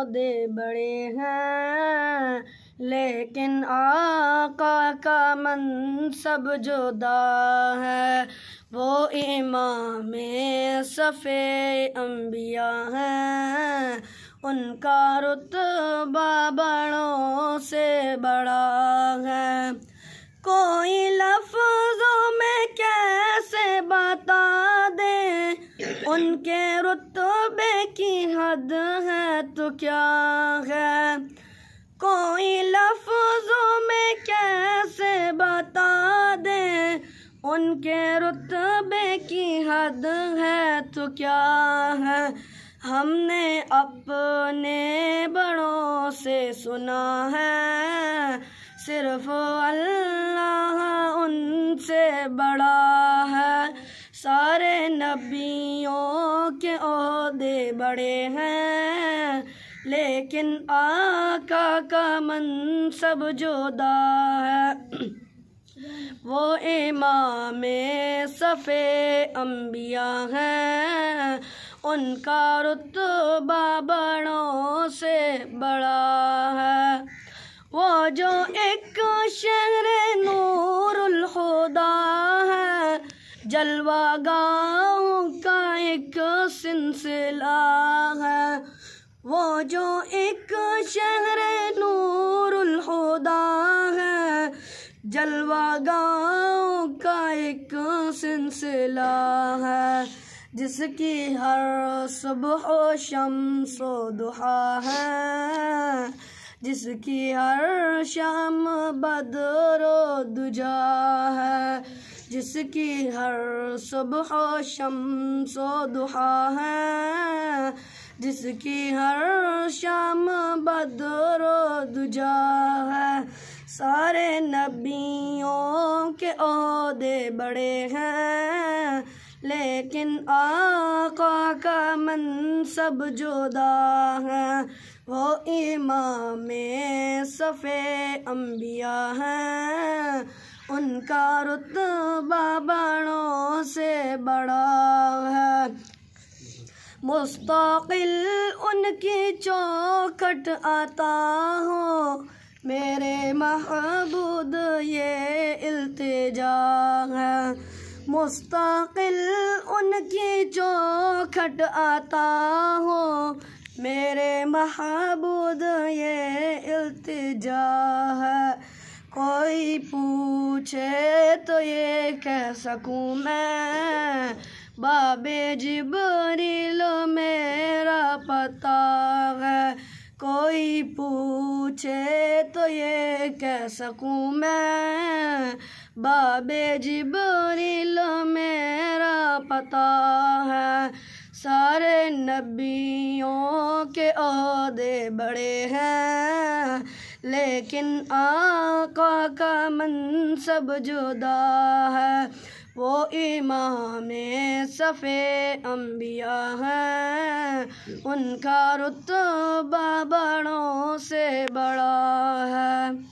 पौधे बड़े हैं लेकिन आका का मन सब जुदा है वो इमाम सफ़े अम्बिया हैं उनका रुतबा बड़ों से बड़ा है उनके रुतबे की हद है तो क्या है कोई लफ्जों में कैसे बता दे उनके रुतबे की हद है तो क्या है हमने अपने बड़ों से सुना है सिर्फ अल्लाह से बड़ा है सारे नबियों के अहदे बड़े हैं लेकिन आका का मन सब जोदा है वो इमाम सफ़े अम्बिया हैं उनका रुतबा बड़ों से बड़ा जलवा गाँव का एक सिलसिला है वो जो एक शहर नूरुल हुदा है जलवा गाँव का एक सिलसिला है जिसकी हर सुबह सो दुहा है जिसकी हर शाम बदरो दुजा है जिसकी हर सुबह शम सो दुहा है जिसकी हर शाम बदरो दुजा है सारे नबियों के अहदे बड़े हैं लेकिन आका का मन सब जुदा है वो इमाम सफ़े अम्बिया हैं का रुतबा बड़ों से बड़ा है मुस्तकिल उनकी चौखट आता हो मेरे महबूद ये इल्तिजा है मुस्तकिल उनकी चौखट आता हो मेरे महबूद ये इल्तिजा है कोई पूछे तो ये कह सकूँ मैं बाबे जिबरील मेरा पता है कोई पूछे तो ये कह सकूँ मैं बाबे जिबरील मेरा पता है सारे नबियों के अहदे बड़े हैं लेकिन आका का मनसब जुदा है वो इमाम सफ़े अम्बिया हैं उनका रुतबा बड़ों से बड़ा है